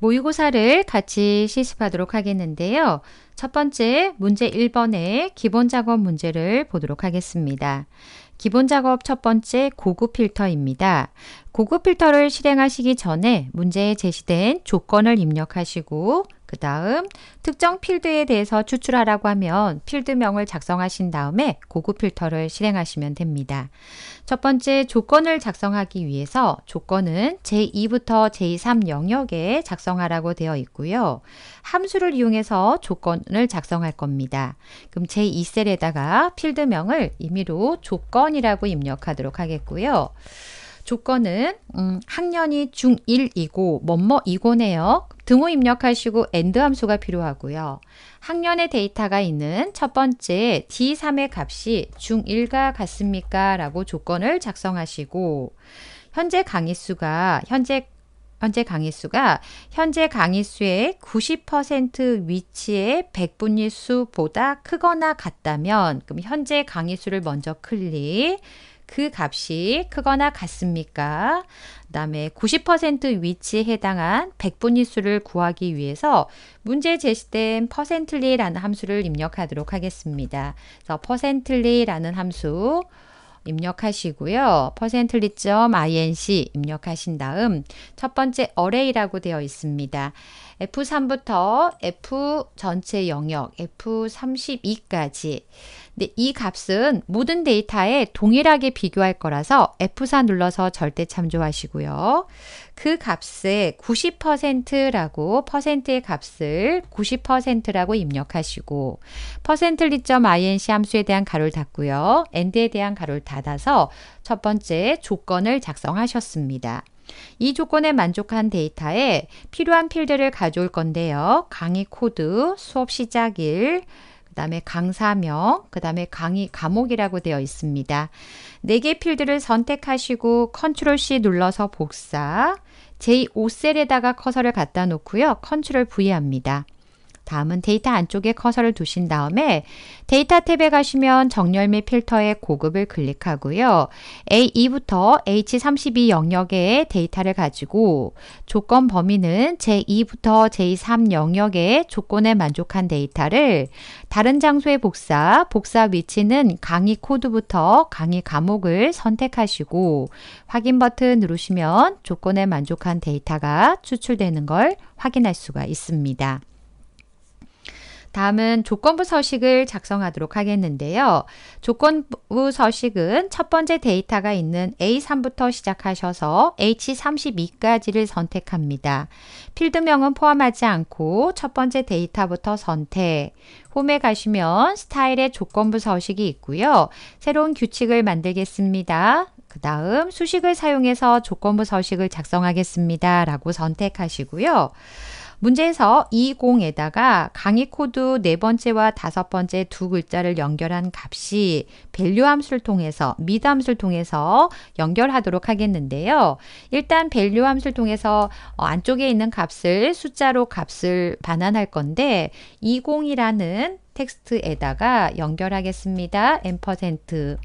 모의고사를 같이 실습하도록 하겠는데요. 첫 번째 문제 1번의 기본 작업 문제를 보도록 하겠습니다. 기본 작업 첫 번째 고급 필터입니다. 고급 필터를 실행하시기 전에 문제에 제시된 조건을 입력하시고 그 다음 특정 필드에 대해서 추출하라고 하면 필드명을 작성하신 다음에 고급 필터를 실행하시면 됩니다. 첫 번째 조건을 작성하기 위해서 조건은 제2부터 제 3 영역에 작성하라고 되어 있고요. 함수를 이용해서 조건을 작성할 겁니다. 그럼 제 2셀에다가 필드명을 임의로 조건이라고 입력하도록 하겠고요. 조건은 음, 학년이 중1이고 뭐뭐이고네요. 등호 입력하시고 AND 함수가 필요하고요. 학년의 데이터가 있는 첫 번째 D3의 값이 중1과 같습니까? 라고 조건을 작성하시고 현재 강의 수가 현재 현재 강의 수가 현재 강의 수의 90% 위치의 백분위 수보다 크거나 같다면 그럼 현재 강의 수를 먼저 클릭 그 값이 크거나 같습니까? 그 다음에 90% 위치에 해당한 백분위 수를 구하기 위해서 문제 제시된 퍼센틀리라는 함수를 입력하도록 하겠습니다. 그래서 퍼센틀리라는 함수 입력하시고요. p e r c i n c 입력하신 다음 첫 번째 array라고 되어 있습니다. F3부터 F 전체 영역 F32까지 근데 이 값은 모든 데이터에 동일하게 비교할 거라서 F4 눌러서 절대 참조하시고요. 그 값의 90%라고 퍼센트의 값을 90%라고 입력하시고 i n c 함수에 대한 가로를 닫고요. 엔드에 대한 가로를 닫아서 첫 번째 조건을 작성하셨습니다. 이 조건에 만족한 데이터에 필요한 필드를 가져올 건데요. 강의 코드, 수업 시작일, 그다음에 강사명, 그다음에 강의 과목이라고 되어 있습니다. 네 개 필드를 선택하시고 컨트롤 C 눌러서 복사, 제5셀에다가 커서를 갖다 놓고요. 컨트롤 V 합니다. 다음은 데이터 안쪽에 커서를 두신 다음에 데이터 탭에 가시면 정렬 및 필터의 고급을 클릭하고요. A2부터 H32 영역의 데이터를 가지고 조건 범위는 J2부터 J3 영역의 조건에 만족한 데이터를 다른 장소의 복사, 복사 위치는 강의 코드부터 강의 과목을 선택하시고 확인 버튼 누르시면 조건에 만족한 데이터가 추출되는 걸 확인할 수가 있습니다. 다음은 조건부 서식을 작성하도록 하겠는데요. 조건부 서식은 첫 번째 데이터가 있는 A3부터 시작하셔서 H32까지를 선택합니다. 필드명은 포함하지 않고 첫 번째 데이터부터 선택, 홈에 가시면 스타일의 조건부 서식이 있고요. 새로운 규칙을 만들겠습니다. 그 다음 수식을 사용해서 조건부 서식을 작성하겠습니다. 라고 선택하시고요. 문제에서 20에다가 강의 코드 네 번째와 다섯 번째 두 글자를 연결한 값이 밸류 함수를 통해서 미드 함수를 통해서 연결하도록 하겠는데요. 일단 밸류 함수를 통해서 어, 안쪽에 있는 값을 숫자로 값을 반환할 건데 20이라는 텍스트에다가 연결하겠습니다. 앰퍼센트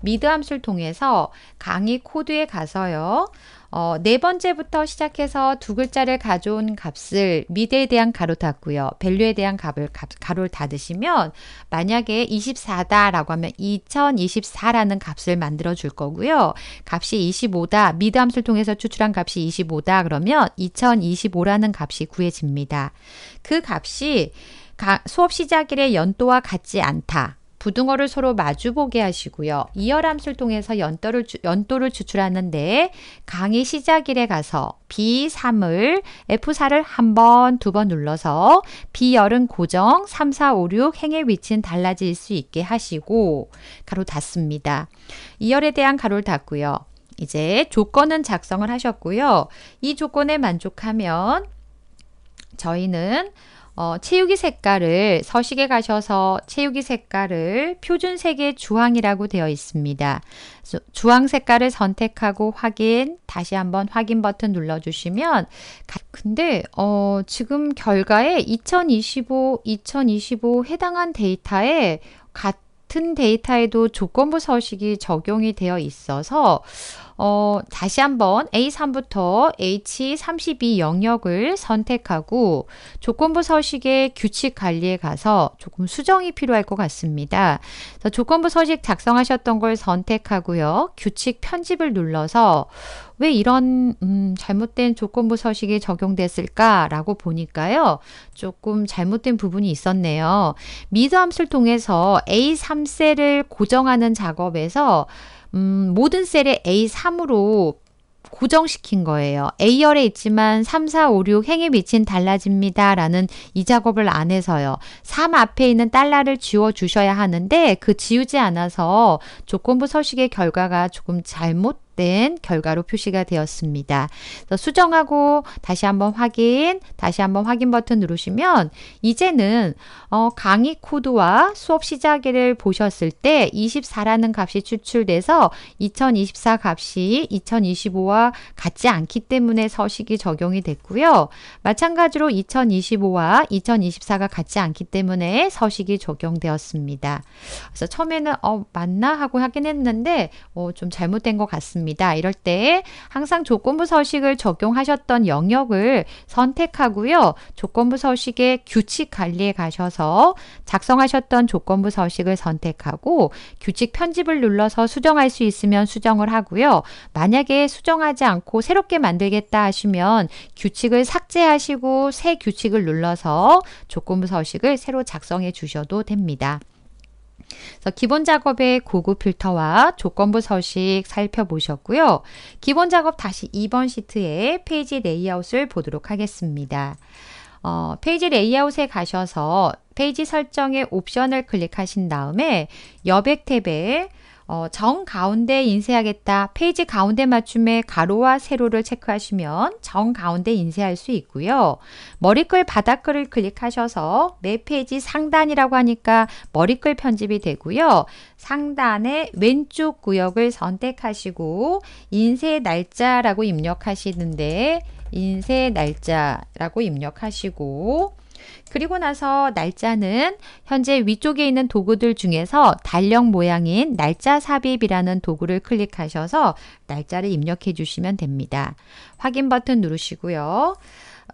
미드 함수를 통해서 강의 코드에 가서요. 어, 네 번째부터 시작해서 두 글자를 가져온 값을 미대에 대한 가로 닫고요. 밸류에 대한 값을 가로를 닫으시면 만약에 24다라고 하면 2024라는 값을 만들어 줄 거고요. 값이 25다. 미드 함수를 통해서 추출한 값이 25다. 그러면 2025라는 값이 구해집니다. 그 값이 수업 시작일의 연도와 같지 않다. 부등어를 서로 마주보게 하시고요. 이열함수를 통해서 연도를, 주, 연도를 추출하는데 강의 시작일에 가서 B3을 F4를 한 번, 두 번 눌러서 B열은 고정 3, 4, 5, 6 행의 위치는 달라질 수 있게 하시고 가로 닫습니다. 이열에 대한 가로를 닫고요. 이제 조건은 작성을 하셨고요. 이 조건에 만족하면 저희는 어, 채우기 색깔을 서식에 가셔서 채우기 색깔을 표준색의 주황이라고 되어 있습니다. 주황 색깔을 선택하고 확인, 다시 한번 확인 버튼 눌러주시면 근데 어, 지금 결과에 2025, 2025 해당한 데이터에 같은 데이터에도 조건부 서식이 적용이 되어 있어서 어, 다시 한번 A3부터 H32 영역을 선택하고 조건부 서식의 규칙 관리에 가서 조금 수정이 필요할 것 같습니다. 조건부 서식 작성하셨던 걸 선택하고요. 규칙 편집을 눌러서 왜 이런 음, 잘못된 조건부 서식이 적용됐을까라고 보니까요. 조금 잘못된 부분이 있었네요. 미드 함수를 통해서 A3셀을 고정하는 작업에서 음, 모든 셀에 A3으로 고정시킨 거예요. A열에 있지만 3, 4, 5, 6행에 미친 달라집니다. 라는 이 작업을 안 해서요. 3 앞에 있는 달러를 지워 주셔야 하는데 그 지우지 않아서 조건부 서식의 결과가 조금 잘못 수정 결과로 표시가 되었습니다. 수정하고 다시 한번 확인, 다시 한번 확인 버튼 누르시면 이제는 어, 강의 코드와 수업 시작일을 보셨을 때 24라는 값이 추출돼서 2024 값이 2025와 같지 않기 때문에 서식이 적용이 됐고요. 마찬가지로 2025와 2024가 같지 않기 때문에 서식이 적용되었습니다. 그래서 처음에는 어 맞나 하고 하긴 했는데 어, 좀 잘못된 것 같습니다. 됩니다. 이럴 때 항상 조건부 서식을 적용하셨던 영역을 선택하고요. 조건부 서식의 규칙 관리에 가셔서 작성하셨던 조건부 서식을 선택하고 규칙 편집을 눌러서 수정할 수 있으면 수정을 하고요. 만약에 수정하지 않고 새롭게 만들겠다 하시면 규칙을 삭제하시고 새 규칙을 눌러서 조건부 서식을 새로 작성해 주셔도 됩니다. 그래서 기본 작업의 고급 필터와 조건부 서식 살펴보셨고요. 기본 작업 다시 2번 시트에 페이지 레이아웃을 보도록 하겠습니다. 어, 페이지 레이아웃에 가셔서 페이지 설정의 옵션을 클릭하신 다음에 여백 탭에 어, 정 가운데 인쇄하겠다. 페이지 가운데 맞춤에 가로와 세로를 체크하시면 정 가운데 인쇄할 수 있고요. 머리글 바닥글을 클릭하셔서 매 페이지 상단이라고 하니까 머리글 편집이 되고요. 상단의 왼쪽 구역을 선택하시고 인쇄 날짜라고 입력하시는데 인쇄 날짜라고 입력하시고 그리고 나서 날짜는 현재 위쪽에 있는 도구들 중에서 달력 모양인 날짜 삽입이라는 도구를 클릭하셔서 날짜를 입력해 주시면 됩니다. 확인 버튼 누르시고요.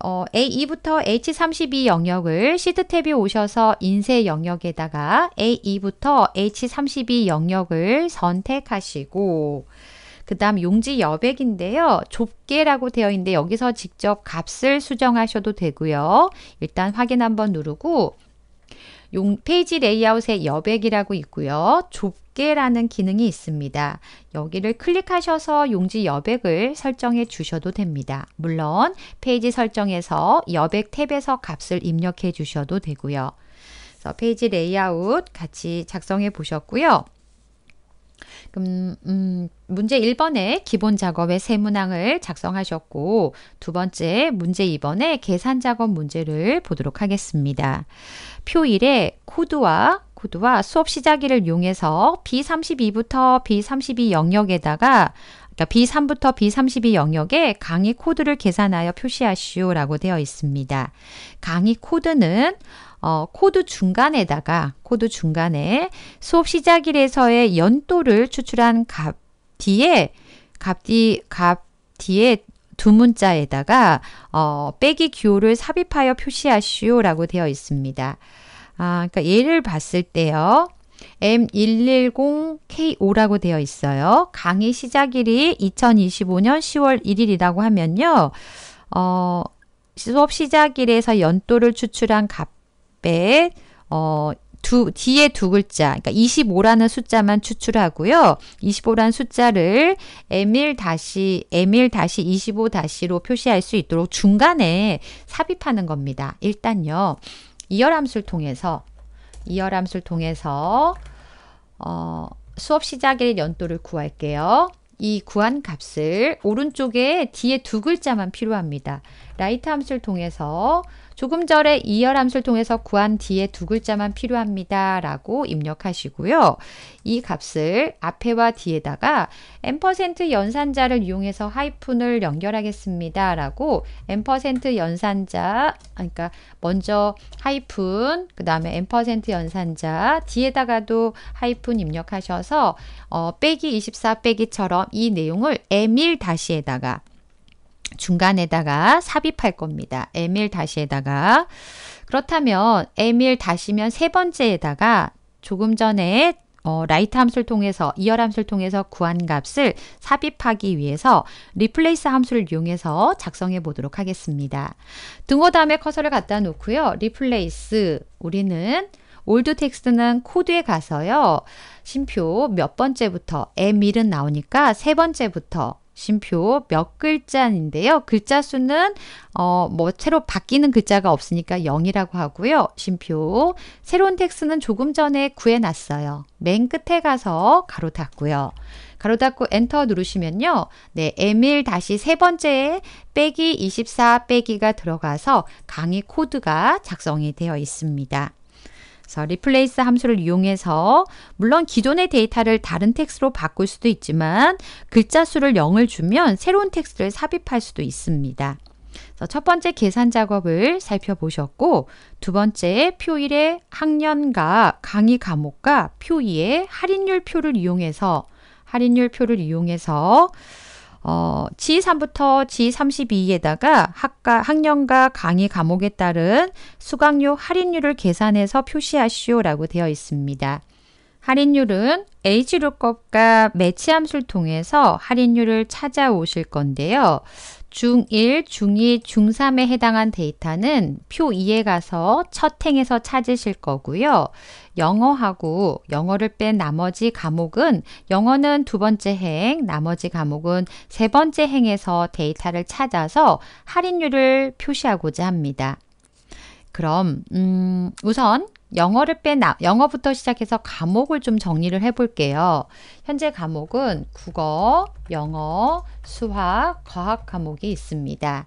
어, A2부터 H32 영역을 시드 탭이 오셔서 인쇄 영역에다가 A2부터 H32 영역을 선택하시고 그 다음 용지 여백인데요. 좁게라고 되어 있는데 여기서 직접 값을 수정하셔도 되고요. 일단 확인 한번 누르고 용, 페이지 레이아웃의 여백이라고 있고요. 좁게라는 기능이 있습니다. 여기를 클릭하셔서 용지 여백을 설정해 주셔도 됩니다. 물론 페이지 설정에서 여백 탭에서 값을 입력해 주셔도 되고요. 그래서 페이지 레이아웃 같이 작성해 보셨고요. 그럼 음, 문제 1번에 기본 작업의 세 문항을 작성하셨고 두 번째 문제 2번에 계산 작업 문제를 보도록 하겠습니다. 표 1에 코드와 코드와 수업 시작일을 이용해서 B32부터 B32 영역에다가 그러니까 B3부터 B32 영역에 강의 코드를 계산하여 표시하시오라고 되어 있습니다. 강의 코드는 어, 코드 중간에다가 코드 중간에 수업 시작일에서의 연도를 추출한 값 뒤에 값 뒤 값 뒤에 두 문자에다가 어, 빼기 기호를 삽입하여 표시하시오라고 되어 있습니다. 아, 그러니까 예를 봤을 때요. M110KO라고 되어 있어요. 강의 시작일이 2025년 10월 1일이라고 하면요. 어, 수업 시작일에서 연도를 추출한 값 어, 두, 뒤에 두 글자, 그러니까 25라는 숫자만 추출하고요. 25라는 숫자를 에밀 다시, M1 다시 25 다시로 표시할 수 있도록 중간에 삽입하는 겁니다. 일단요, 이열함수를 통해서, 이열함수를 통해서, 어, 수업 시작일 연도를 구할게요. 이 구한 값을 오른쪽에 뒤에 두 글자만 필요합니다. 라이트 함수를 통해서 조금 전에 이열함수를 통해서 구한 뒤에 두 글자만 필요합니다. 라고 입력하시고요. 이 값을 앞에와 뒤에다가 n% 연산자를 이용해서 하이픈을 연결하겠습니다. 라고 n% 연산자, 그러니까 먼저 하이픈, 그 다음에 n% 연산자, 뒤에다가도 하이픈 입력하셔서 어, 빼기 24 빼기처럼 이 내용을 m1 에다가 중간에다가 삽입할 겁니다. 에밀 다시에다가 그렇다면 에밀 다시면 세 번째에다가 조금 전에 어, 라이트 함수를 통해서 이열 함수를 통해서 구한 값을 삽입하기 위해서 리플레이스 함수를 이용해서 작성해 보도록 하겠습니다. 등호 다음에 커서를 갖다 놓고요. 리플레이스 우리는 올드 텍스트는 코드에 가서요. 심표 몇 번째부터 에밀은 나오니까 세 번째부터 쉼표 몇 글자인데요. 글자 수는 어, 뭐 새로 바뀌는 글자가 없으니까 0이라고 하고요. 쉼표 새로운 텍스는 조금 전에 구해놨어요. 맨 끝에 가서 가로 닫고요. 가로 닫고 엔터 누르시면요. 네, 에밀 다시 세 번째에 빼기 24 빼기가 들어가서 강의 코드가 작성이 되어 있습니다. 그래서 리플레이스 함수를 이용해서 물론 기존의 데이터를 다른 텍스트로 바꿀 수도 있지만 글자 수를 0을 주면 새로운 텍스트를 삽입할 수도 있습니다. 첫 번째 계산 작업을 살펴보셨고 두 번째 표 1의 학년과 강의 과목과 표 2의 할인율 표를 이용해서 할인율 표를 이용해서 어, G3부터 G32에다가 학과, 학년과 강의 과목에 따른 수강료 할인율을 계산해서 표시하시오라고 되어 있습니다. 할인율은 a g e 루값과 매치함수를 통해서 할인율을 찾아오실 건데요. 중1, 중2, 중3에 해당한 데이터는 표 2에 가서 첫 행에서 찾으실 거고요. 영어하고 영어를 뺀 나머지 과목은 영어는 두 번째 행, 나머지 과목은 세 번째 행에서 데이터를 찾아서 할인율을 표시하고자 합니다. 그럼 음, 우선 영어를 빼 나, 영어부터 시작해서 과목을 좀 정리를 해볼게요. 현재 과목은 국어, 영어, 수학, 과학 과목이 있습니다.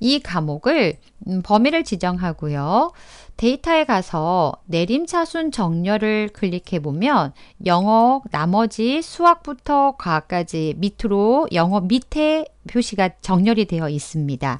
이 과목을 음, 범위를 지정하고요. 데이터에 가서 내림차순 정렬을 클릭해 보면 영어 나머지 수학부터 과학까지 밑으로 영어 밑에 표시가 정렬이 되어 있습니다.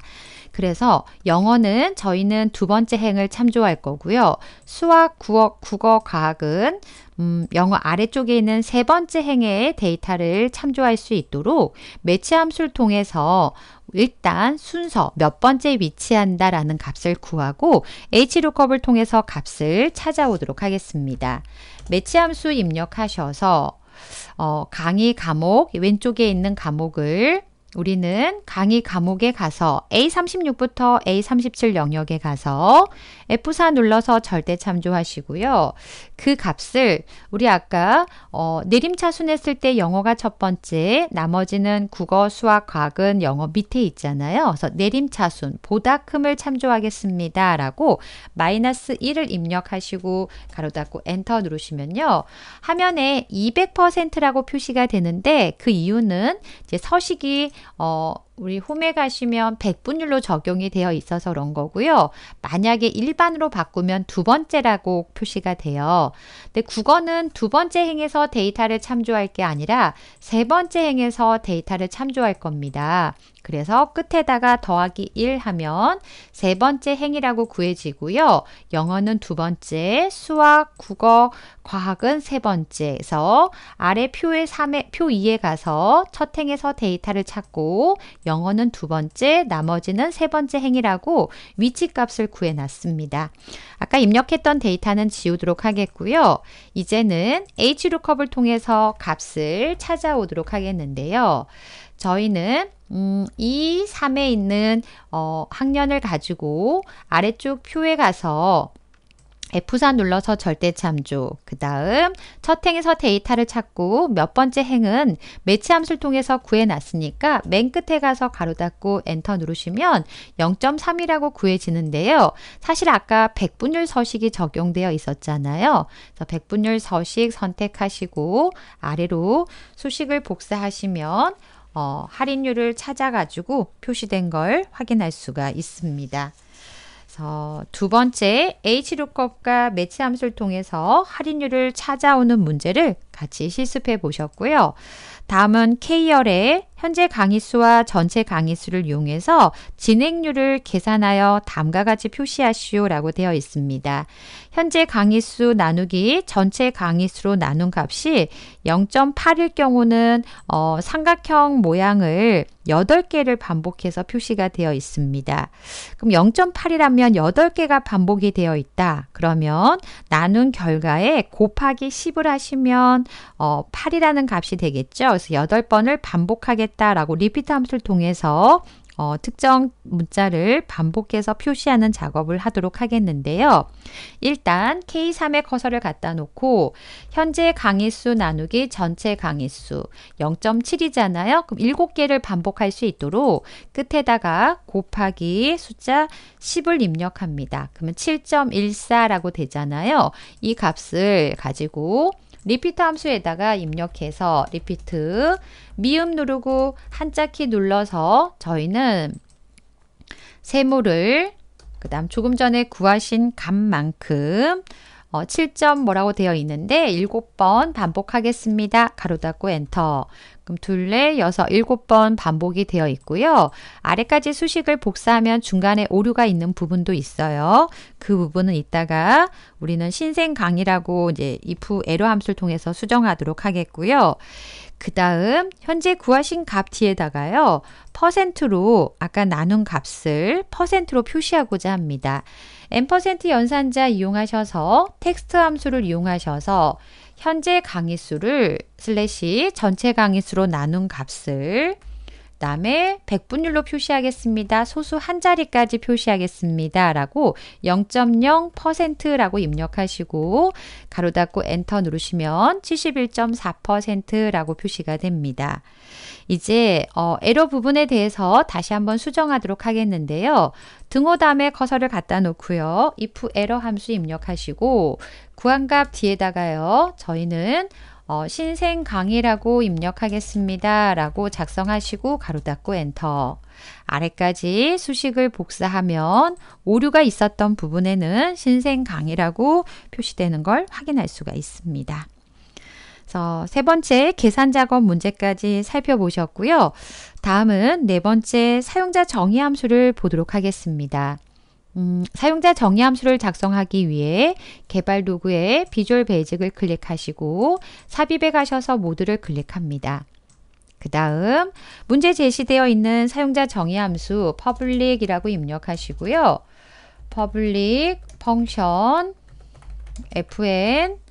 그래서 영어는 저희는 두 번째 행을 참조할 거고요. 수학, 국어, 국어 과학은 음, 영어 아래쪽에 있는 세 번째 행의 데이터를 참조할 수 있도록 매치 함수를 통해서 일단 순서 몇 번째 위치한다라는 값을 구하고 HLOOKUP을 통해서 값을 찾아오도록 하겠습니다. 매치 함수 입력하셔서 어, 강의 과목 왼쪽에 있는 과목을 우리는 강의 과목에 가서 A36부터 A37 영역에 가서 F4 눌러서 절대 참조하시고요. 그 값을 우리 아까 어, 내림차순 했을 때 영어가 첫 번째, 나머지는 국어, 수학, 과학은 영어 밑에 있잖아요. 그래서 내림차순, 보다큼을 참조하겠습니다. 라고 마이너스 1을 입력하시고 가로 닫고 엔터 누르시면요. 화면에 200%라고 표시가 되는데 그 이유는 이제 서식이 어, 우리 홈에 가시면 백분율로 적용이 되어 있어서 그런 거고요. 만약에 일반으로 바꾸면 두 번째라고 표시가 돼요. 근데 국어는 두 번째 행에서 데이터를 참조할 게 아니라 세 번째 행에서 데이터를 참조할 겁니다. 그래서 끝에다가 더하기 1 하면 세 번째 행이라고 구해지고요. 영어는 두 번째, 수학, 국어, 과학은 세 번째에서 아래 표의 3에, 표 2에 가서 첫 행에서 데이터를 찾고 영어는 두 번째, 나머지는 세 번째 행이라고 위치값을 구해놨습니다. 아까 입력했던 데이터는 지우도록 하겠고요. 이제는 h l o 을 통해서 값을 찾아오도록 하겠는데요. 저희는 음, 이 3에 있는 어, 학년을 가지고 아래쪽 표에 가서 F4 눌러서 절대참조, 그 다음 첫 행에서 데이터를 찾고 몇 번째 행은 매치함수를 통해서 구해놨으니까 맨 끝에 가서 가로 닫고 엔터 누르시면 0.3이라고 구해지는데요. 사실 아까 백분율 서식이 적용되어 있었잖아요. 그래서 백분율 서식 선택하시고 아래로 수식을 복사하시면 어, 할인율을 찾아가지고 표시된 걸 확인할 수가 있습니다. 그래서 두 번째 H룩업과 매치함수를 통해서 할인율을 찾아오는 문제를 같이 실습해 보셨고요. 다음은 K열의 현재 강의 수와 전체 강의 수를 이용해서 진행률을 계산하여 다음과 같이 표시하시오라고 되어 있습니다. 현재 강의 수 나누기 전체 강의 수로 나눈 값이 0.8일 경우는 어, 삼각형 모양을 8개를 반복해서 표시가 되어 있습니다. 그럼 0.8이라면 8개가 반복이 되어 있다. 그러면 나눈 결과에 곱하기 10을 하시면 어, 8이라는 값이 되겠죠. 그래서 8번을 반복하겠다. 했다라고 리피트 함수를 통해서 어, 특정 문자를 반복해서 표시하는 작업을 하도록 하겠는데요. 일단 K3의 커서를 갖다 놓고 현재 강의수 나누기 전체 강의수 0.7이잖아요. 그럼 7개를 반복할 수 있도록 끝에다가 곱하기 숫자 10을 입력합니다. 그러면 7.14라고 되잖아요. 이 값을 가지고 리피트 함수에다가 입력해서 리피트 미음 누르고 한자키 눌러서 저희는 세모를 그 다음 조금 전에 구하신 값만큼 어, 7점 뭐라고 되어 있는데 7번 반복하겠습니다. 가로 닫고 엔터. 그럼 둘레, 여섯, 일곱 번 반복이 되어 있고요. 아래까지 수식을 복사하면 중간에 오류가 있는 부분도 있어요. 그 부분은 이따가 우리는 신생 강의라고 이제 if 에러 함수를 통해서 수정하도록 하겠고요. 그 다음 현재 구하신 값 뒤에다가요. 퍼센트로 아까 나눈 값을 퍼센트로 표시하고자 합니다. 앰퍼센트 연산자 이용하셔서 텍스트 함수를 이용하셔서 현재 강의 수를 슬래시 전체 강의 수로 나눈 값을 다음에 백분율로 표시하겠습니다. 소수 한 자리까지 표시하겠습니다. 라고 0.0%라고 입력하시고 가로 닫고 엔터 누르시면 71.4%라고 표시가 됩니다. 이제 어, 에러 부분에 대해서 다시 한번 수정하도록 하겠는데요. 등호 다음에 커서를 갖다 놓고요. if 에러 함수 입력하시고 구한값 뒤에다가요. 저희는 어, 신생 강의라고 입력하겠습니다. 라고 작성하시고 가로 닫고 엔터. 아래까지 수식을 복사하면 오류가 있었던 부분에는 신생 강의라고 표시되는 걸 확인할 수가 있습니다. 그세 번째 계산 작업 문제까지 살펴보셨고요. 다음은 네 번째 사용자 정의 함수를 보도록 하겠습니다. 음, 사용자 정의 함수를 작성하기 위해 개발 도구에 비주얼 베이직을 클릭하시고 삽입에 가셔서 모드를 클릭합니다. 그 다음 문제 제시되어 있는 사용자 정의 함수 public이라고 입력하시고요. public function fn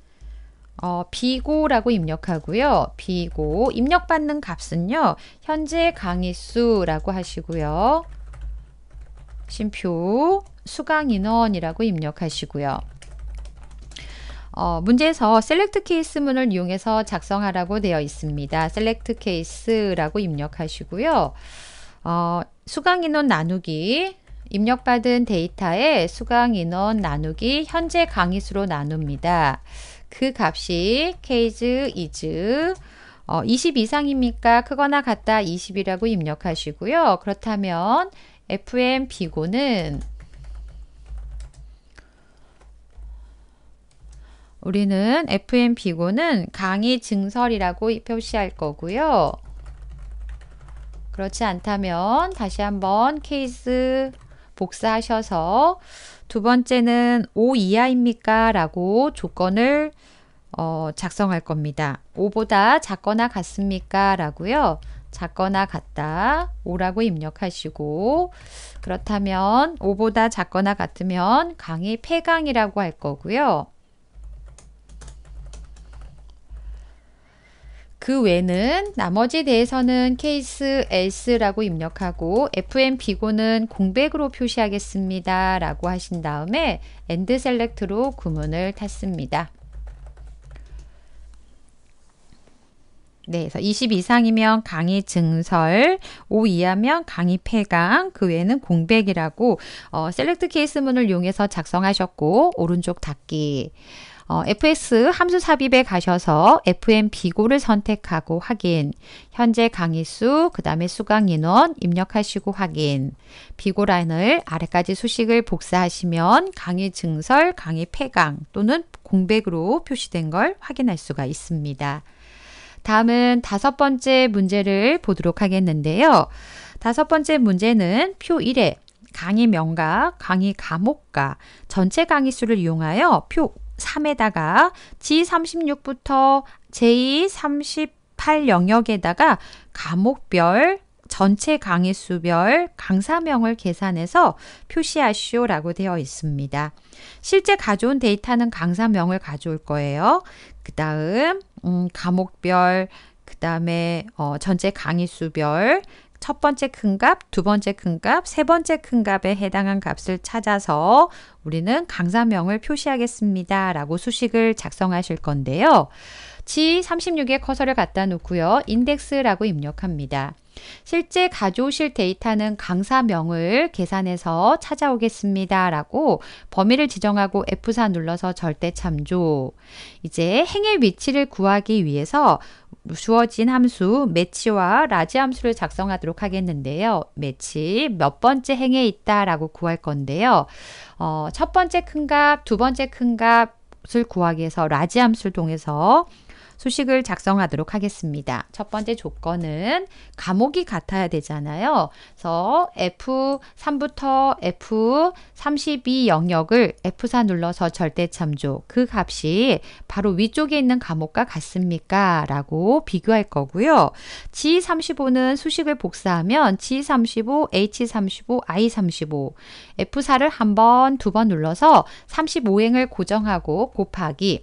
어, 비고라고 입력하고요. 비고 입력받는 값은요. 현재 강의 수라고 하시고요. 심표 수강 인원이라고 입력하시고요. 어, 문제에서 셀렉트 케이스 문을 이용해서 작성하라고 되어 있습니다. 셀렉트 케이스라고 입력하시고요. 어, 수강 인원 나누기 입력받은 데이터에 수강 인원 나누기 현재 강의수로 나눕니다. 그 값이 케이즈 이즈 어, 20 이상입니까? 크거나 같다 20이라고 입력하시고요. 그렇다면 FM 비고는 우리는 FM 비고는 강의 증설이라고 표시할 거고요. 그렇지 않다면 다시 한번 케이스 복사하셔서 두 번째는 5 이하입니까? 라고 조건을 어, 작성할 겁니다. 5보다 작거나 같습니까? 라고요. 작거나 같다. 5라고 입력하시고 그렇다면 5보다 작거나 같으면 강의 폐강이라고 할 거고요. 그 외는 나머지 대해서는 케이스 else라고 입력하고 fmp고는 공백으로 표시하겠습니다. 라고 하신 다음에 end select로 구문을 탔습니다. 네, 그래서 20 이상이면 강의 증설, 5 이하면 강의 폐강, 그 외에는 공백이라고 어, 셀렉트 케이스문을 이용해서 작성하셨고 오른쪽 닫기. 어, FS 함수 삽입에 가셔서 FM 비고를 선택하고 확인, 현재 강의 수, 그 다음에 수강 인원 입력하시고 확인, 비고 라인을 아래까지 수식을 복사하시면 강의 증설, 강의 폐강 또는 공백으로 표시된 걸 확인할 수가 있습니다. 다음은 다섯 번째 문제를 보도록 하겠는데요. 다섯 번째 문제는 표 1에 강의 명과 강의 과목과 전체 강의 수를 이용하여 표 3에다가 G36부터 J38 영역에다가 과목별 전체 강의 수별 강사명을 계산해서 표시하시오라고 되어 있습니다. 실제 가져온 데이터는 강사명을 가져올 거예요. 그 다음 음, 과목별, 그 다음에 어, 전체 강의 수별, 첫 번째 큰 값, 두 번째 큰 값, 세 번째 큰 값에 해당한 값을 찾아서 우리는 강사명을 표시하겠습니다. 라고 수식을 작성하실 건데요. G36에 커서를 갖다 놓고요. 인덱스라고 입력합니다. 실제 가져오실 데이터는 강사명을 계산해서 찾아오겠습니다. 라고 범위를 지정하고 F4 눌러서 절대 참조. 이제 행의 위치를 구하기 위해서 주어진 함수 매치와 라지 함수를 작성하도록 하겠는데요. 매치 몇 번째 행에 있다라고 구할 건데요. 어, 첫 번째 큰 값, 두 번째 큰 값을 구하기 위해서 라지 함수를 통해서 수식을 작성하도록 하겠습니다. 첫 번째 조건은 과목이 같아야 되잖아요. 그래서 F3부터 F32 영역을 F4 눌러서 절대 참조 그 값이 바로 위쪽에 있는 과목과 같습니까? 라고 비교할 거고요. G35는 수식을 복사하면 G35, H35, I35 F4를 한 번, 두 번 눌러서 35행을 고정하고 곱하기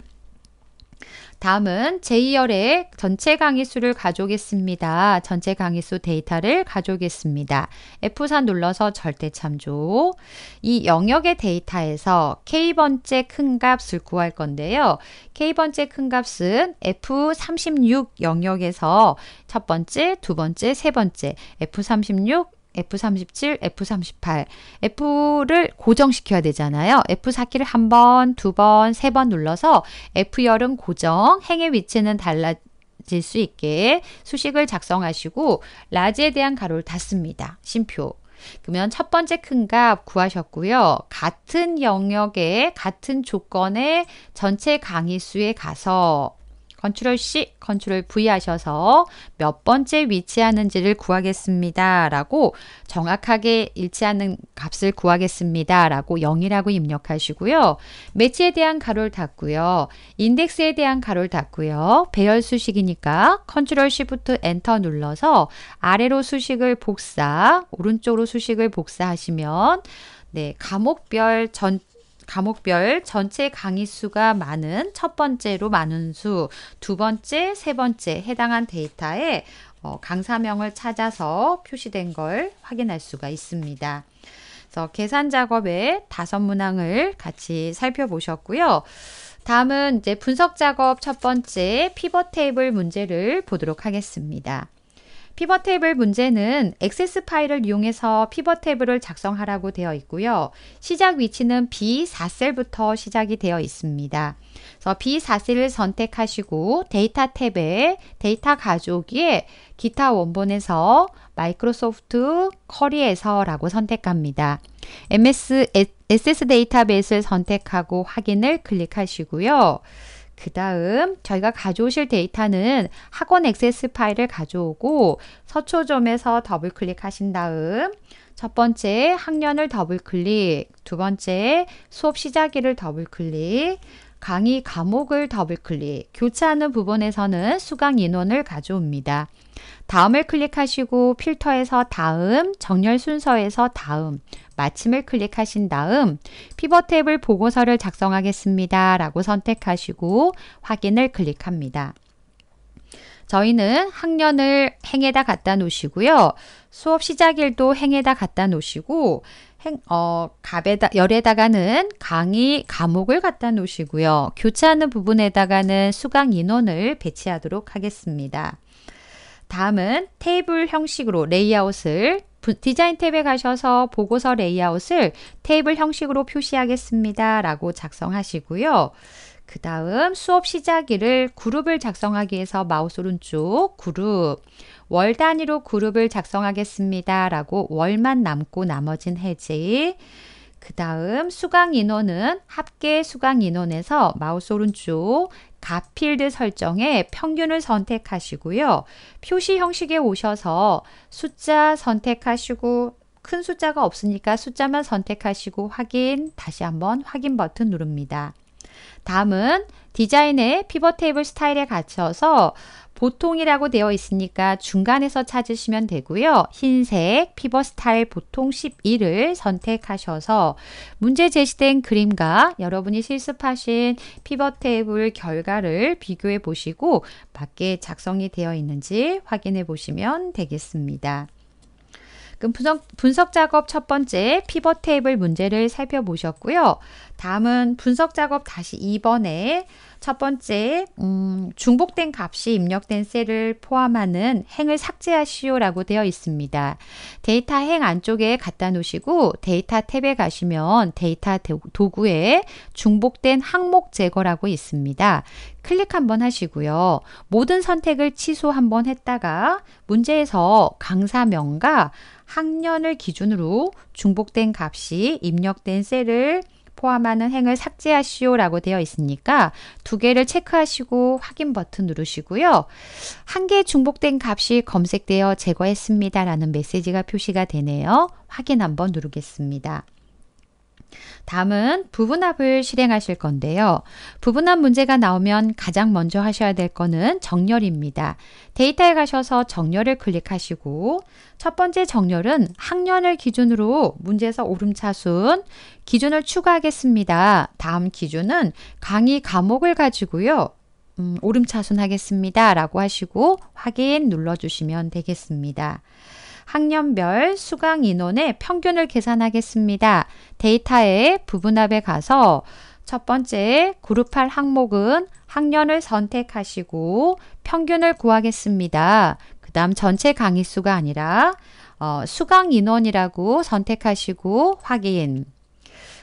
다음은 제2열의 전체 강의 수를 가져오겠습니다. 전체 강의 수 데이터를 가져오겠습니다. F4 눌러서 절대 참조. 이 영역의 데이터에서 K번째 큰 값을 구할 건데요. K번째 큰 값은 F36 영역에서 첫 번째, 두 번째, 세 번째, F36 F37, F38. F를 고정시켜야 되잖아요. F4키를 한 번, 두 번, 세 번 눌러서 F열은 고정, 행의 위치는 달라질 수 있게 수식을 작성하시고 라지에 대한 가로를 닫습니다. 심표. 그러면 첫 번째 큰 값 구하셨고요. 같은 영역에 같은 조건에 전체 강의수에 가서 컨트롤 C, 컨트롤 V 하셔서 몇 번째 위치하는지를 구하겠습니다. 라고 정확하게 일치하는 값을 구하겠습니다. 라고 0이라고 입력하시고요. 매치에 대한 가로를 닫고요. 인덱스에 대한 가로를 닫고요. 배열 수식이니까 컨트롤 Shift 엔터 눌러서 아래로 수식을 복사, 오른쪽으로 수식을 복사하시면 네, 감옥별 전 과목별 전체 강의 수가 많은 첫 번째로 많은 수, 두 번째, 세 번째 해당한 데이터에 어, 강사명을 찾아서 표시된 걸 확인할 수가 있습니다. 그래서 계산 작업의 다섯 문항을 같이 살펴보셨고요. 다음은 이제 분석 작업 첫 번째 피벗 테이블 문제를 보도록 하겠습니다. 피벗 테이블 문제는 액세스 파일을 이용해서 피벗 테이블을 작성하라고 되어 있고요. 시작 위치는 B4셀부터 시작이 되어 있습니다. 그래서 B4셀을 선택하시고 데이터 탭에 데이터 가져에 기타 원본에서 마이크로소프트 커리에서라고 선택합니다. MS SS 데이터베이스를 선택하고 확인을 클릭하시고요. 그 다음 저희가 가져오실 데이터는 학원 액세스 파일을 가져오고 서초점에서 더블 클릭하신 다음 첫 번째 학년을 더블 클릭, 두 번째 수업 시작일을 더블 클릭, 강의 과목을 더블 클릭, 교차하는 부분에서는 수강 인원을 가져옵니다. 다음을 클릭하시고 필터에서 다음, 정렬 순서에서 다음, 마침을 클릭하신 다음 피벗 테이블 보고서를 작성하겠습니다. 라고 선택하시고 확인을 클릭합니다. 저희는 학년을 행에다 갖다 놓으시고요. 수업 시작일도 행에다 갖다 놓으시고 행, 어, 갑에다, 열에다가는 강의, 과목을 갖다 놓으시고요. 교차하는 부분에다가는 수강 인원을 배치하도록 하겠습니다. 다음은 테이블 형식으로 레이아웃을 디자인 탭에 가셔서 보고서 레이아웃을 테이블 형식으로 표시하겠습니다. 라고 작성하시고요. 그 다음 수업 시작일을 그룹을 작성하기 위해서 마우스 오른쪽 그룹 월 단위로 그룹을 작성하겠습니다. 라고 월만 남고 나머진 해제 그 다음 수강 인원은 합계 수강 인원에서 마우스 오른쪽 가필드 설정에 평균을 선택하시고요. 표시 형식에 오셔서 숫자 선택하시고 큰 숫자가 없으니까 숫자만 선택하시고 확인, 다시 한번 확인 버튼 누릅니다. 다음은 디자인의 피벗 테이블 스타일에 갇혀서 보통이라고 되어 있으니까 중간에서 찾으시면 되고요. 흰색 피버 스타일 보통 11을 선택하셔서 문제 제시된 그림과 여러분이 실습하신 피버 테이블 결과를 비교해 보시고 밖에 작성이 되어 있는지 확인해 보시면 되겠습니다. 그럼 분석, 분석 작업 첫 번째 피벗 테이블 문제를 살펴보셨고요. 다음은 분석 작업 다시 2번에 첫 번째, 음, 중복된 값이 입력된 셀을 포함하는 행을 삭제하시오라고 되어 있습니다. 데이터 행 안쪽에 갖다 놓으시고 데이터 탭에 가시면 데이터 도구에 중복된 항목 제거라고 있습니다. 클릭 한번 하시고요. 모든 선택을 취소 한번 했다가 문제에서 강사명과 학년을 기준으로 중복된 값이 입력된 셀을 포함하는 행을 삭제하시오라고 되어 있으니까 두 개를 체크하시고 확인 버튼 누르시고요. 한 개 중복된 값이 검색되어 제거했습니다라는 메시지가 표시가 되네요. 확인 한번 누르겠습니다. 다음은 부분합을 실행하실 건데요. 부분합 문제가 나오면 가장 먼저 하셔야 될 거는 정렬입니다. 데이터에 가셔서 정렬을 클릭하시고 첫 번째 정렬은 학년을 기준으로 문제에서 오름차순 기준을 추가하겠습니다. 다음 기준은 강의 과목을 가지고요. 음, 오름차순 하겠습니다. 라고 하시고 확인 눌러주시면 되겠습니다. 학년별 수강 인원의 평균을 계산하겠습니다. 데이터의 부분합에 가서 첫 번째 그룹할 항목은 학년을 선택하시고 평균을 구하겠습니다. 그 다음 전체 강의 수가 아니라 어, 수강 인원이라고 선택하시고 확인.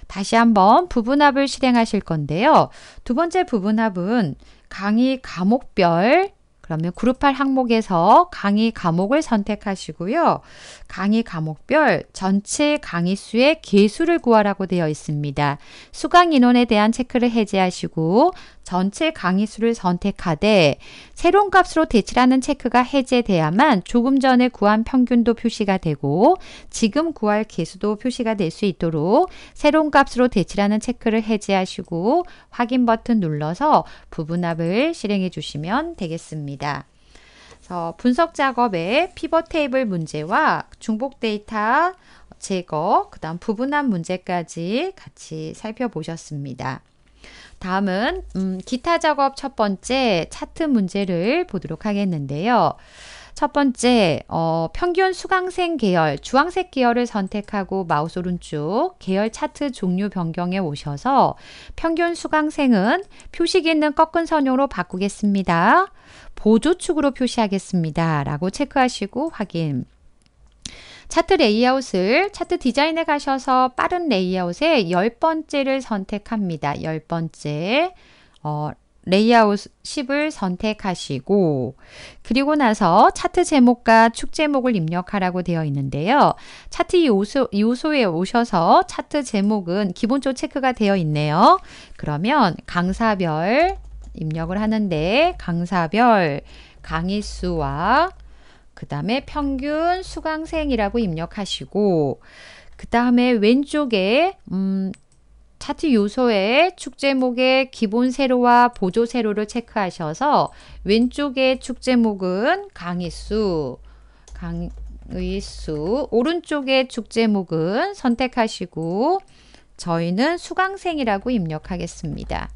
다시 한번 부분합을 실행하실 건데요. 두 번째 부분합은 강의 과목별 그러면 그룹 할 항목에서 강의 과목을 선택하시고요. 강의 과목별 전체 강의 수의 개수를 구하라고 되어 있습니다. 수강 인원에 대한 체크를 해제하시고 전체 강의 수를 선택하되 새로운 값으로 대치라는 체크가 해제돼야만 조금 전에 구한 평균도 표시가 되고 지금 구할 개수도 표시가 될 수 있도록 새로운 값으로 대치라는 체크를 해제하시고 확인 버튼 눌러서 부분합을 실행해 주시면 되겠습니다. 그래서 분석 작업에 피벗 테이블 문제와 중복 데이터 제거, 그 다음 부분합 문제까지 같이 살펴보셨습니다. 다음은 음, 기타 작업 첫 번째 차트 문제를 보도록 하겠는데요. 첫 번째, 어, 평균 수강생 계열, 주황색 계열을 선택하고 마우스 오른쪽 계열 차트 종류 변경에 오셔서 평균 수강생은 표식 있는 꺾은 선형으로 바꾸겠습니다. 보조축으로 표시하겠습니다. 라고 체크하시고 확인. 차트 레이아웃을 차트 디자인에 가셔서 빠른 레이아웃의 열번째를 선택합니다. 열번째 어, 레이아웃 10을 선택하시고 그리고 나서 차트 제목과 축 제목을 입력하라고 되어 있는데요. 차트 요소, 요소에 오셔서 차트 제목은 기본적으로 체크가 되어 있네요. 그러면 강사별 입력을 하는데 강사별 강의수와 그 다음에 평균 수강생이라고 입력하시고 그 다음에 왼쪽에 음, 차트 요소에 축제목의 기본 세로와 보조 세로를 체크하셔서 왼쪽에 축제목은 강의 수, 강의 수, 오른쪽에 축제목은 선택하시고 저희는 수강생이라고 입력하겠습니다.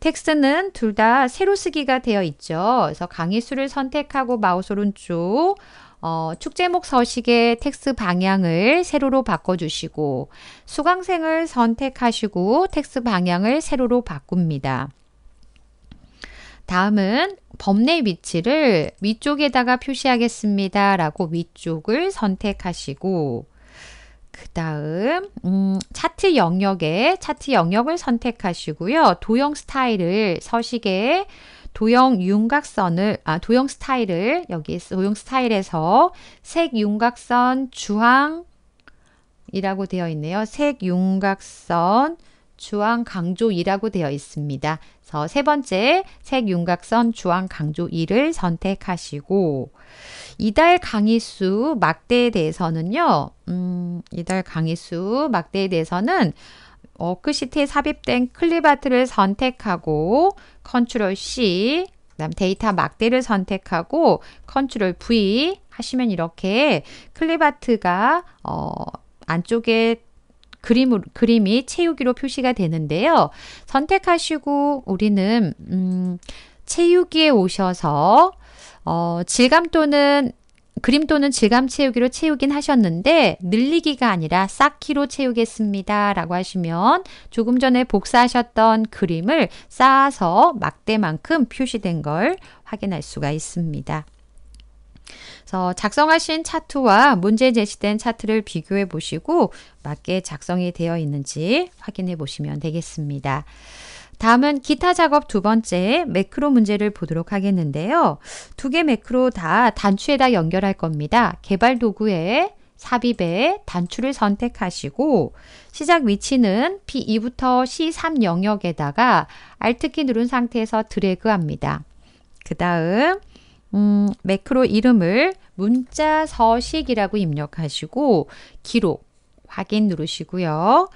텍스트는 둘 다 세로 쓰기가 되어 있죠. 그래서 강의 수를 선택하고 마우스 오른쪽 어, 축제목 서식의 텍스트 방향을 세로로 바꿔주시고 수강생을 선택하시고 텍스트 방향을 세로로 바꿉니다. 다음은 범례 위치를 위쪽에다가 표시하겠습니다. 라고 위쪽을 선택하시고 그 다음 음, 차트 영역에 차트 영역을 선택하시고요. 도형 스타일을 서식에 도형 윤곽선을 아 도형 스타일을 여기 도형 스타일에서 색 윤곽선 주황이라고 되어 있네요. 색 윤곽선 주황 강조 2라고 되어 있습니다. 그래서 세 번째 색 윤곽선 주황 강조 2를 선택하시고 이달 강의 수 막대에 대해서는요. 음, 이달 강의 수 막대에 대해서는 워크시트에 삽입된 클립 아트를 선택하고 컨트롤 C 그다음 데이터 막대를 선택하고 컨트롤 V 하시면 이렇게 클립 아트가 어 안쪽에 그림, 그림이 채우기로 표시가 되는데요. 선택하시고 우리는, 음, 채우기에 오셔서, 어, 질감 또는 그림 또는 질감 채우기로 채우긴 하셨는데 늘리기가 아니라 쌓기로 채우겠습니다. 라고 하시면 조금 전에 복사하셨던 그림을 쌓아서 막대만큼 표시된 걸 확인할 수가 있습니다. 그래서 작성하신 차트와 문제 제시된 차트를 비교해 보시고 맞게 작성이 되어 있는지 확인해 보시면 되겠습니다. 다음은 기타 작업 두 번째 매크로 문제를 보도록 하겠는데요. 두 개 매크로 다 단추에다 연결할 겁니다. 개발 도구에 삽입에 단추를 선택하시고 시작 위치는 P2부터 C3 영역에다가 Alt키 누른 상태에서 드래그합니다. 그 다음 음, 매크로 이름을 문자 서식이라고 입력하시고 기록 확인 누르시고요.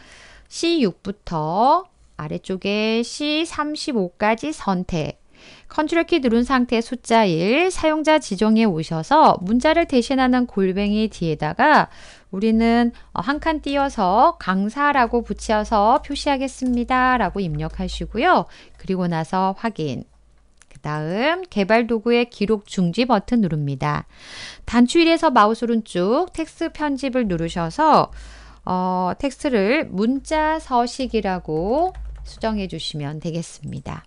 C6부터 아래쪽에 C35까지 선택. 컨트롤 키 누른 상태 숫자 1 사용자 지정에 오셔서 문자를 대신하는 골뱅이 뒤에다가 우리는 한 칸 띄어서 강사라고 붙여서 표시하겠습니다 라고 입력하시고요. 그리고 나서 확인 다음 개발 도구의 기록 중지 버튼 누릅니다. 단추일에서 마우스 오른쪽 텍스 편집을 누르셔서 어, 텍스를 문자 서식이라고 수정해 주시면 되겠습니다.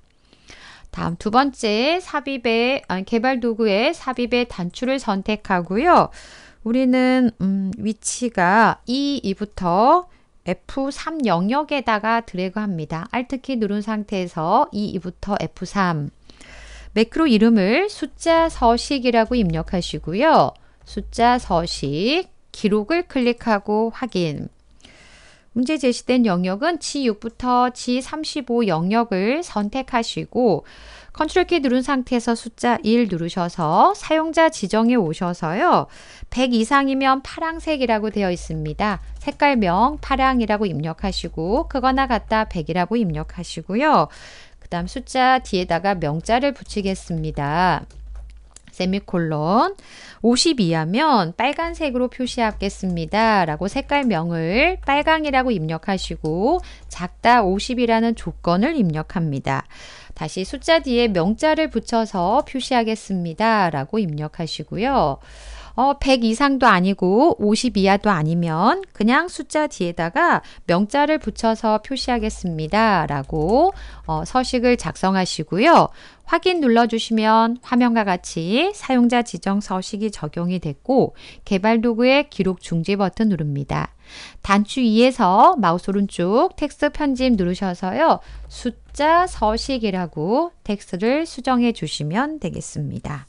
다음 두 번째 삽입의 아니, 개발 도구의 삽입의 단추를 선택하고요. 우리는 음, 위치가 E2부터 F3 영역에다가 드래그합니다. Alt키 누른 상태에서 E2부터 F3 매크로 이름을 숫자 서식이라고 입력하시고요. 숫자 서식, 기록을 클릭하고 확인. 문제 제시된 영역은 G6부터 G35 영역을 선택하시고 컨트롤 키 누른 상태에서 숫자 1 누르셔서 사용자 지정에 오셔서요. 100 이상이면 파랑색이라고 되어 있습니다. 색깔명 파랑이라고 입력하시고 그거나 같다 100이라고 입력하시고요. 다음 숫자 뒤에다가 명자를 붙이겠습니다. 세미콜론 52하면 빨간색으로 표시하겠습니다. 라고 색깔명을 빨강이라고 입력하시고 작다 50이라는 조건을 입력합니다. 다시 숫자 뒤에 명자를 붙여서 표시하겠습니다. 라고 입력하시고요. 어, 100 이상도 아니고 50 이하도 아니면 그냥 숫자 뒤에다가 명자를 붙여서 표시하겠습니다. 라고 어, 서식을 작성하시고요. 확인 눌러주시면 화면과 같이 사용자 지정 서식이 적용이 됐고 개발 도구의 기록 중지 버튼 누릅니다. 단추 2에서 마우스 오른쪽 텍스트 편집 누르셔서요. 숫자 서식이라고 텍스트를 수정해 주시면 되겠습니다.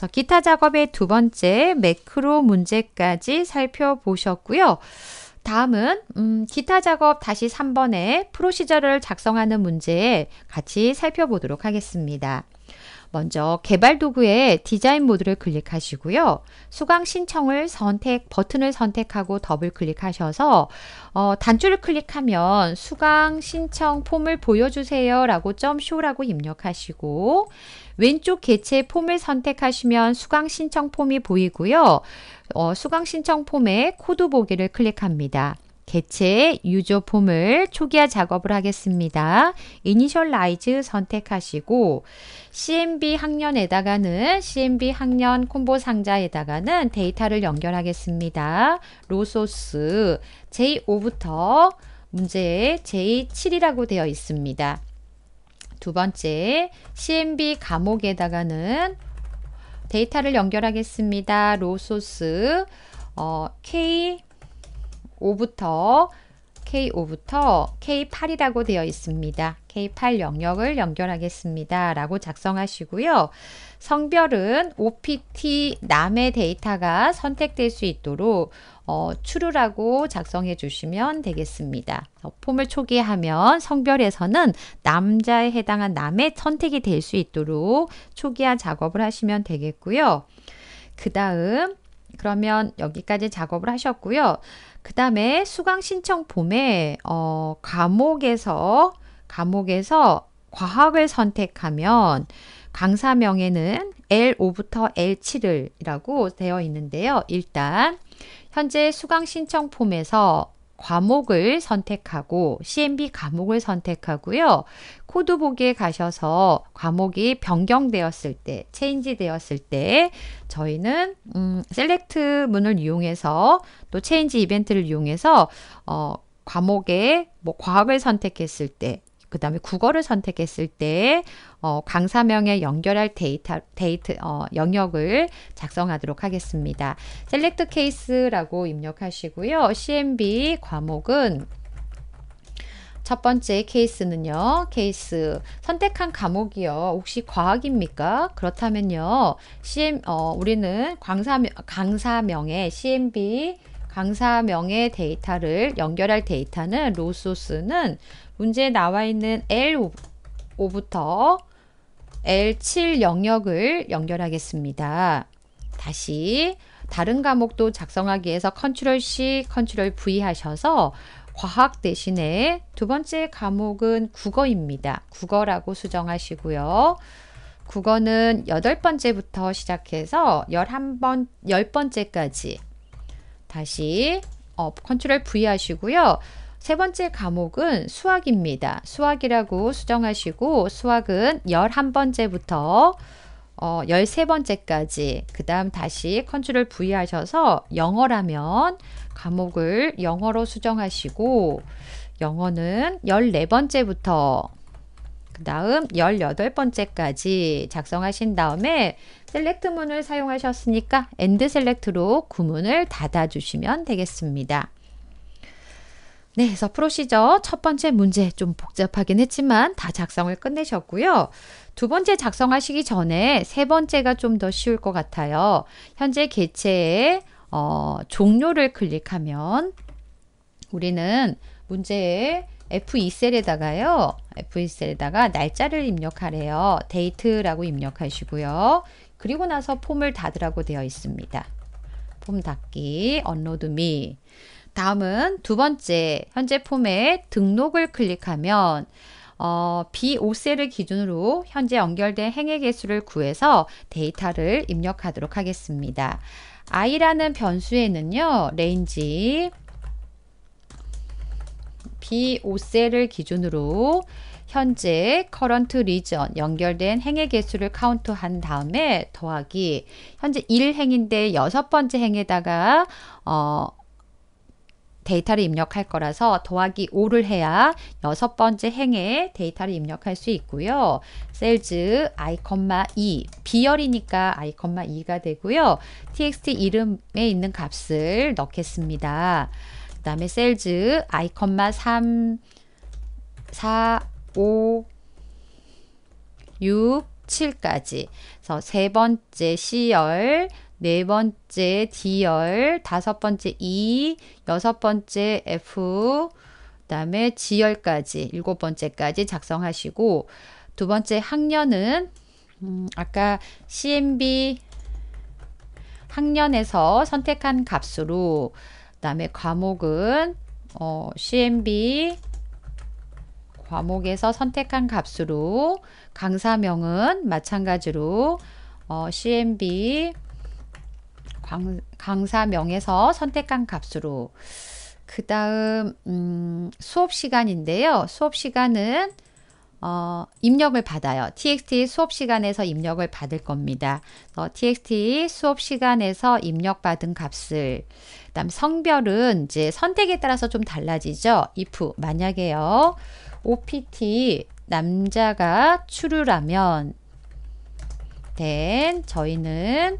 자, 기타 작업의 두 번째 매크로 문제까지 살펴보셨고요. 다음은 음, 기타 작업 다시 3번에 프로시저를 작성하는 문제 같이 살펴보도록 하겠습니다. 먼저 개발 도구에 디자인 모드를 클릭하시고요. 수강 신청을 선택 버튼을 선택하고 더블 클릭하셔서 어, 단추를 클릭하면 수강 신청 폼을 보여주세요 라고 점쇼라고 입력하시고 왼쪽 개체 폼을 선택하시면 수강 신청 폼이 보이고요. 어, 수강 신청 폼에 코드 보기를 클릭합니다. 개체 유저 폼을 초기화 작업을 하겠습니다. 이니셜라이즈 선택하시고 CMB 학년에다가는 CMB 학년 콤보 상자에다가는 데이터를 연결하겠습니다. 로소스 J5부터 문제 J7이라고 되어 있습니다. 두 번째, CMB 감옥에다가는 데이터를 연결하겠습니다. 로소스 어, K5부터 K5부터 K8이라고 되어 있습니다. K8 영역을 연결하겠습니다. 라고 작성하시고요. 성별은 OPT 남의 데이터가 선택될 수 있도록 어, 추루라고 작성해 주시면 되겠습니다. 어, 폼을 초기화하면 성별에서는 남자에 해당한 남의 선택이 될 수 있도록 초기화 작업을 하시면 되겠고요. 그 다음 그러면 여기까지 작업을 하셨고요. 그 다음에 수강 신청 봄에 어, 과목에서 과목에서 과학을 선택하면 강사명에는 L5부터 L7을 이라고 되어 있는데요. 일단 현재 수강 신청 폼에서 과목을 선택하고 CMB 과목을 선택하고요. 코드 보기에 가셔서 과목이 변경되었을 때, 체인지 되었을 때 저희는 음, 셀렉트 문을 이용해서 또 체인지 이벤트를 이용해서 어, 과목에 뭐 과학을 선택했을 때그 다음에 국어를 선택했을 때 어, 강사명에 연결할 데이터, 데이트, 어, 영역을 작성하도록 하겠습니다. 셀렉트 케이스라고 입력하시고요. CMB 과목은 첫 번째 케이스는요. 케이스 선택한 과목이요. 혹시 과학입니까? 그렇다면요. CM 어 우리는 강사명 강사명에 CMB 강사명의 데이터를 연결할 데이터는 로소스는 문제에 나와 있는 L5부터 L7 영역을 연결하겠습니다. 다시 다른 과목도 작성하기 위해서 컨트롤 C, 컨트롤 V 하셔서 과학 대신에 두 번째 과목은 국어입니다. 국어라고 수정하시고요. 국어는 여덟 번째부터 시작해서 열한 번, 열 번째까지 다시 어, 컨트롤 V 하시고요. 세 번째 과목은 수학입니다. 수학이라고 수정하시고 수학은 11번째부터 어, 13번째까지 그 다음 다시 컨트롤 V 하셔서 영어라면 과목을 영어로 수정하시고 영어는 14번째부터 그 다음 18번째까지 작성하신 다음에 셀렉트문을 사용하셨으니까 엔드 셀렉트로 구문을 닫아주시면 되겠습니다. 네, 해서 프로시저 첫 번째 문제 좀 복잡하긴 했지만 다 작성을 끝내셨고요. 두 번째 작성하시기 전에 세 번째가 좀 더 쉬울 것 같아요. 현재 개체의 어, 종료를 클릭하면 우리는 문제의 F2셀에다가요. F2셀에다가 날짜를 입력하래요. 데이트라고 입력하시고요. 그리고 나서 폼을 닫으라고 되어 있습니다. 폼 닫기, 언로드 미. 다음은 두 번째 현재 폼에 등록을 클릭하면 어, B5셀을 기준으로 현재 연결된 행의 개수를 구해서 데이터를 입력하도록 하겠습니다. i라는 변수에는요. 레인지 B5셀을 기준으로 현재 current region 연결된 행의 개수를 카운트한 다음에 더하기 현재 1행인데 여섯 번째 행에다가 어, 데이터를 입력할 거라서 더하기 5를 해야 여섯 번째 행에 데이터를 입력할 수 있고요. 셀즈 i,2 비열이니까 i,2가 되고요. txt 이름에 있는 값을 넣겠습니다. 그 다음에 셀즈 i,3 4 5 6 7까지 그래서 세 번째 C열 네 번째 D열, 다섯 번째 E, 여섯 번째 F, 그다음에 G열까지 일곱 번째까지 작성하시고 두 번째 학년은 음, 아까 CMB 학년에서 선택한 값으로 그다음에 과목은 어, CMB 과목에서 선택한 값으로 강사명은 마찬가지로 어, CMB 강사 명에서 선택한 값으로 그 다음 음, 수업 시간인데요. 수업 시간은 어, 입력을 받아요. txt 수업 시간에서 입력을 받을 겁니다. 어, txt 수업 시간에서 입력받은 값을 그다음 성별은 이제 선택에 따라서 좀 달라지죠. if 만약에요. opt 남자가 추루라면 then 저희는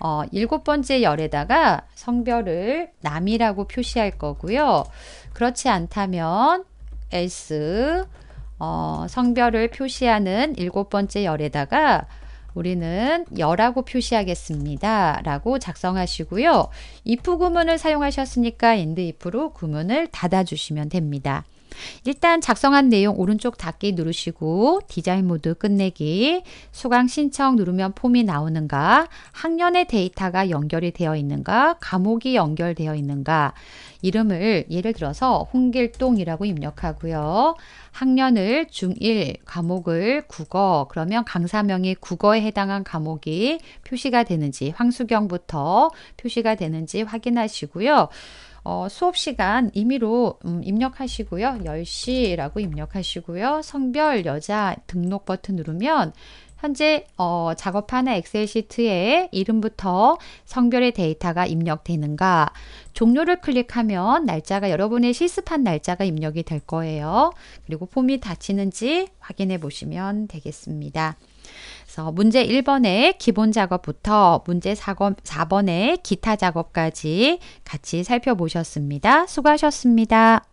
어, 일곱 번째 열에다가 성별을 남이라고 표시할 거고요. 그렇지 않다면 S 어, 성별을 표시하는 일곱 번째 열에다가 우리는 열하고 표시하겠습니다. 라고 작성하시고요. if 구문을 사용하셨으니까 and if로 구문을 닫아주시면 됩니다. 일단 작성한 내용 오른쪽 닫기 누르시고 디자인 모드 끝내기 수강 신청 누르면 폼이 나오는가 학년의 데이터가 연결이 되어 있는가 과목이 연결되어 있는가 이름을 예를 들어서 홍길동이라고 입력하고요. 학년을 중1, 과목을 국어, 그러면 강사명이 국어에 해당한 과목이 표시가 되는지, 황수경부터 표시가 되는지 확인하시고요. 어, 수업 시간 임의로 음, 입력하시고요. 10시라고 입력하시고요. 성별 여자 등록 버튼 누르면 현재 어, 작업하는 엑셀 시트에 이름부터 성별의 데이터가 입력되는가 종료를 클릭하면 날짜가 여러분의 실습한 날짜가 입력이 될 거예요. 그리고 폼이 닫히는지 확인해 보시면 되겠습니다. 그래서 문제 1번의 기본 작업부터 문제 4번의 기타 작업까지 같이 살펴보셨습니다. 수고하셨습니다.